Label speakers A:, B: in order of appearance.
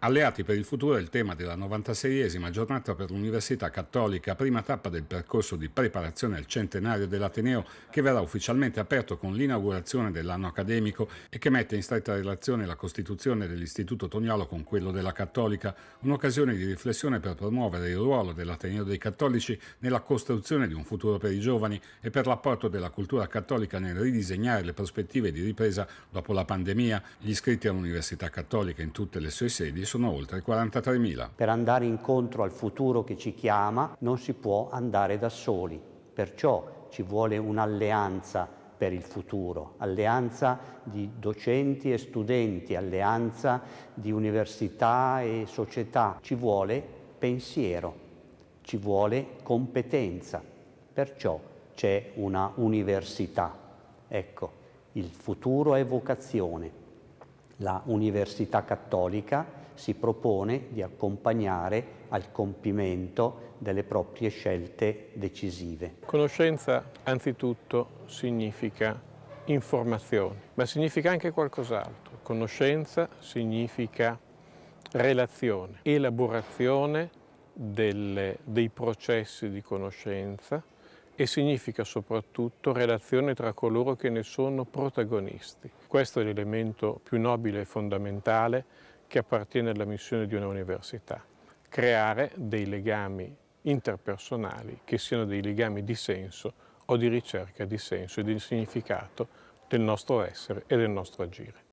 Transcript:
A: Alleati per il futuro è il tema della 96esima giornata per l'Università Cattolica, prima tappa del percorso di preparazione al centenario dell'Ateneo che verrà ufficialmente aperto con l'inaugurazione dell'anno accademico e che mette in stretta relazione la costituzione dell'Istituto Toniolo con quello della Cattolica, un'occasione di riflessione per promuovere il ruolo dell'Ateneo dei Cattolici nella costruzione di un futuro per i giovani e per l'apporto della cultura cattolica nel ridisegnare le prospettive di ripresa dopo la pandemia. Gli iscritti all'Università Cattolica in tutte le sue sedi sono oltre 43.000. Per andare incontro al futuro che ci chiama non si può
B: andare da soli, perciò ci vuole un'alleanza per il futuro, alleanza di docenti e studenti, alleanza di università e società. Ci vuole pensiero, ci vuole competenza, perciò c'è una università. Ecco, il futuro è vocazione. La Università Cattolica si propone di accompagnare al compimento delle proprie scelte decisive.
C: Conoscenza anzitutto significa informazione, ma significa anche qualcos'altro. Conoscenza significa relazione, elaborazione delle, dei processi di conoscenza e significa soprattutto relazione tra coloro che ne sono protagonisti. Questo è l'elemento più nobile e fondamentale che appartiene alla missione di una università, creare dei legami interpersonali che siano dei legami di senso o di ricerca di senso e di significato del nostro essere e del nostro agire.